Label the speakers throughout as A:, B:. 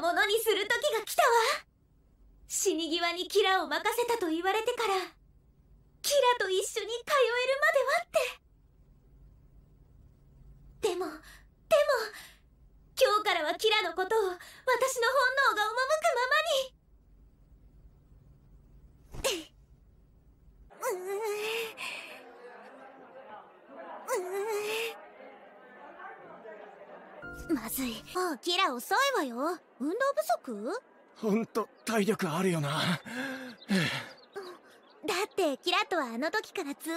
A: ものにする時が来たわ死に際にキラを任せたと言われてからキラと一緒に通えるまではってでもでも今日からはキラのことを私の本能が赴くままにキラ遅いわよ運動不足
B: ほんと体力あるよなだ
A: ってキラとはあの時からずっと毎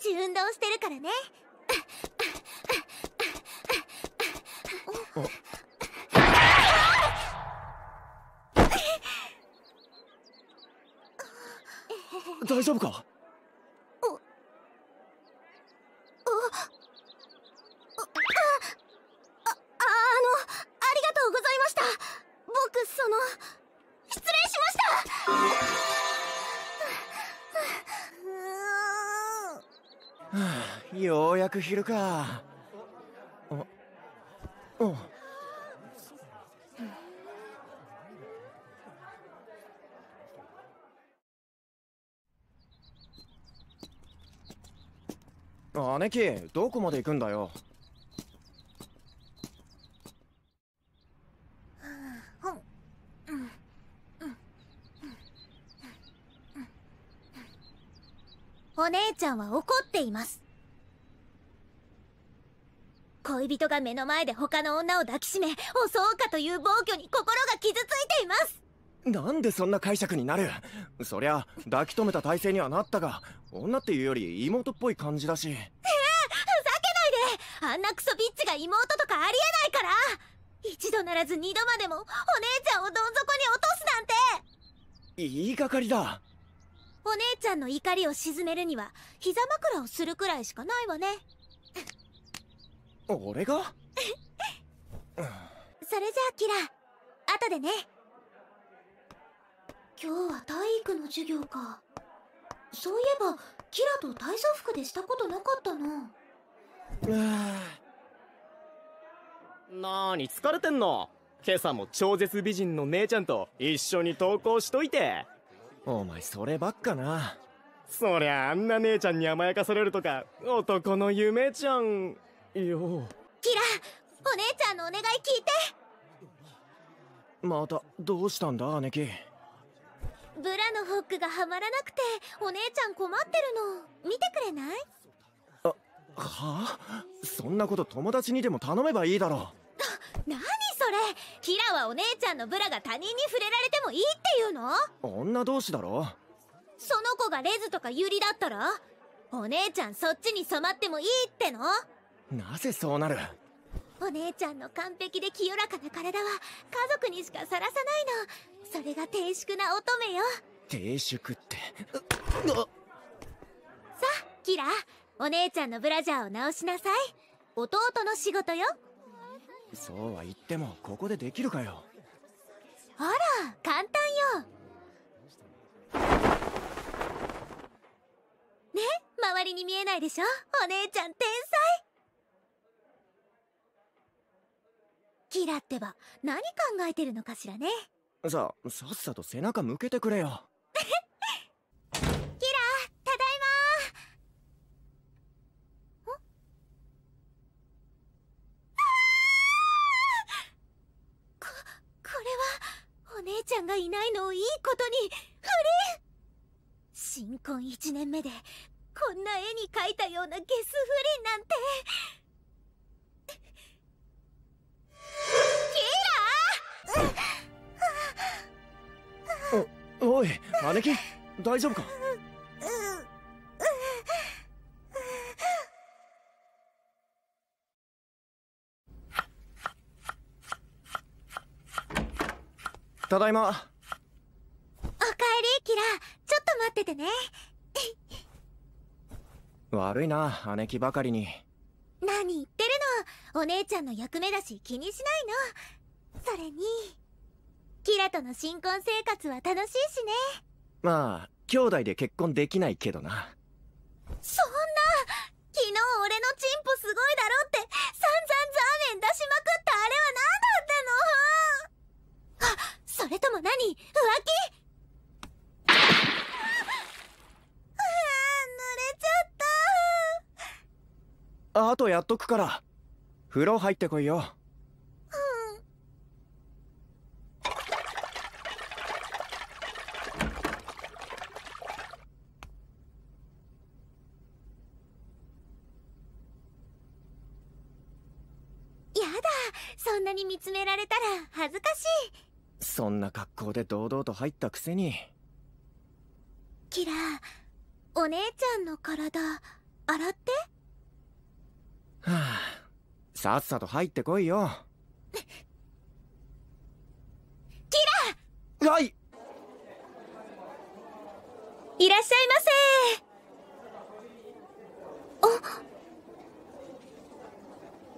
A: 日運動してるからね
B: 大丈夫かようやく昼かん姉貴どこまで行くんだよ
A: お姉ちゃんは怒っています恋人が目の前で他の女を抱きしめ襲うかという暴挙に心が傷ついています
B: なんでそんな解釈になるそりゃ抱き留めた体勢にはなったが女っていうより妹っぽい感じだしええふざ
A: けないであんなクソビッチが妹とかありえないから一度ならず二度までもお姉ちゃんをどん底に落とすなんて
B: 言いがかりだ
A: お姉ちゃんの怒りを鎮めるには膝枕をするくらいしかないわね
B: 俺が それじゃ
A: あキラ後でね今日は体育の授業かそういえばキラと体操服でしたことなかったな
B: なーに疲れてんの今朝も超絶美人の姉ちゃんと一緒に登校しといてお前そればっかなそりゃあんな姉ちゃんに甘やかされるとか男の夢ちゃんようキラ
A: お姉ちゃんのお願い聞いて
B: またどうしたんだ姉貴
A: ブラのホックがはまらなくてお姉ちゃん困ってるの見てくれない
B: あはあそんなこと友達にでも頼めばいいだろな
A: 何それキラはお姉ちゃんのブラが他人に触れられてもいいっていうの
B: 女同士だろ
A: その子がレズとかユリだったらお姉ちゃんそっちに染まってもいいっての
B: なぜそうなる
A: お姉ちゃんの完璧で清らかな体は家族にしかさらさないのそれが低粛な乙女よ
B: 低粛って
A: さあキラお姉ちゃんのブラジャーを直しなさい弟の仕事よ
B: そうは言ってもここでできるかよ
A: あら簡単よね周りに見えないでしょお姉ちゃん天才キラってば何考えてるのかしらね
B: さあさっさと背中向けてくれよ
A: キラただいまここれはお姉ちゃんがいないのをいいことに不倫新婚1年目でこんな絵に描いたようなゲス不倫なんて
B: おい招き大丈夫かただいまおかえりキラちょっと待っててね悪いな姉貴ばかりに
A: 何言ってるのお姉ちゃんの役目だし気にしないのそれにキラとの新婚生活は楽しいしね
B: まあ兄弟で結婚できないけどな
A: そんな昨日俺のチンポすごいだろって散々ザーメン出しまくったあれは何だったのあそれとも何浮気
B: あとやっとくから風呂入ってこいよ
A: そんなに見つめられたら恥ずかしい
B: そんな格好で堂々と入ったくせに
A: キラーお姉ちゃんの体洗って
B: はあさっさと入ってこいよ
A: キラーはいいらっしゃい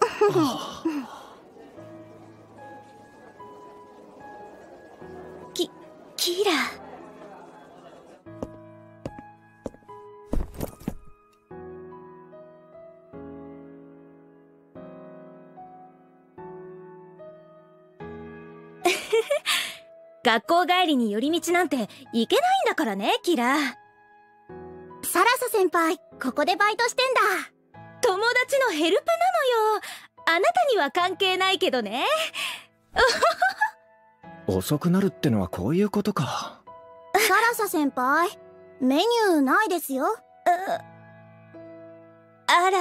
A: ませあっ 学校帰りに寄り道なんて行けないんだからねキラサラサ先輩ここでバイトしてんだ友達のヘルプなのよあなたには関係ないけどね
B: 遅くなるってのはこういうことか
A: サラサ先輩メニューないですよあら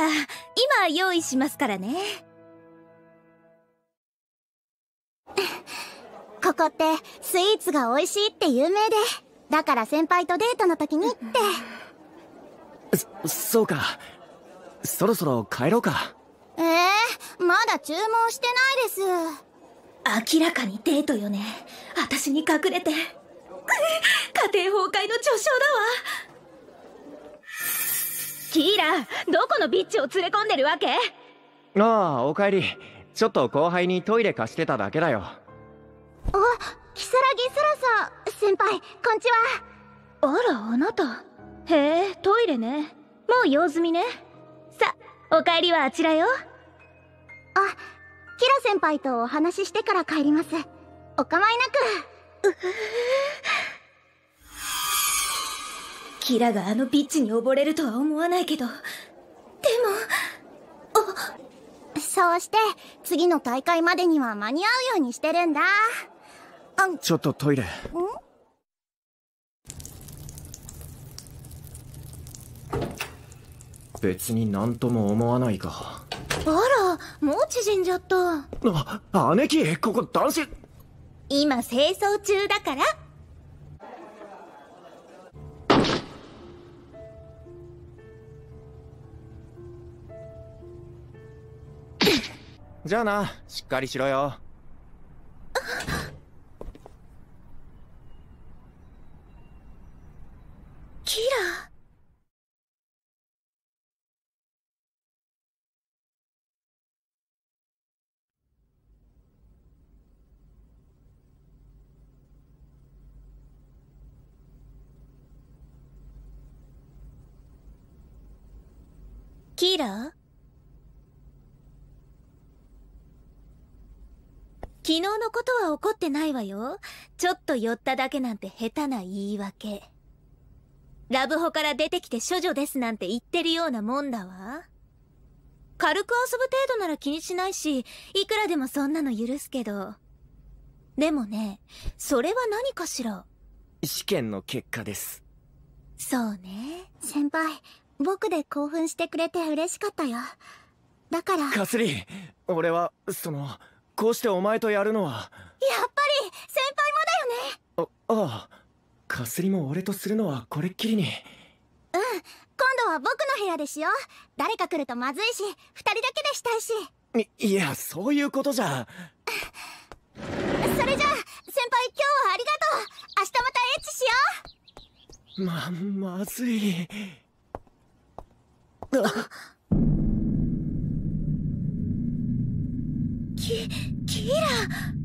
A: 今用意しますからね ここってスイーツが美味しいって有名でだから先輩とデートの時にって
B: そそうかそろそろ帰ろうか
A: ええー、まだ注文してないです明らかにデートよね私に隠れて家庭崩壊の序章だわキーラどこのビッチを連れ込んでるわけ
B: ああおかえりちょっと後輩にトイレ貸してただけだよ
A: あ如月そらさん先輩こんちはあらあなたへえトイレねもう用済みねさお帰りはあちらよあキラ先輩とお話ししてから帰りますお構いなくうキラがあのピッチに溺れるとは思わないけどでもあそうして次の大会までには間に合うようにしてるんだ
B: ちょっとトイレ。別に何とも思わないか
A: あら、もう縮んじゃった。
B: あ、姉貴、ここ男子。
A: 今清掃中だから。
B: じゃあな、しっかりしろよ。
A: ヒーラー昨日のことは怒ってないわよ。ちょっと寄っただけなんて下手な言い訳。ラブホから出てきて処女ですなんて言ってるようなもんだわ。軽く遊ぶ程度なら気にしないし、いくらでもそんなの許すけど。でもね、それは何かしら。
B: 試験の結果です。
A: そうね。先輩、僕で興奮してくれて嬉しかったよだから
B: かすり俺はそのこうしてお前とやるのはやっ
A: ぱり先輩
B: もだよねあああかすりも俺とするのはこれっきりにうん
A: 今度は僕の部屋でしよう誰か来るとまずいし2人だけでしたいし
B: いいやそういうことじゃ
A: それじゃ先輩今日はありがとう
B: 明日またエッチしようままずいキキーラ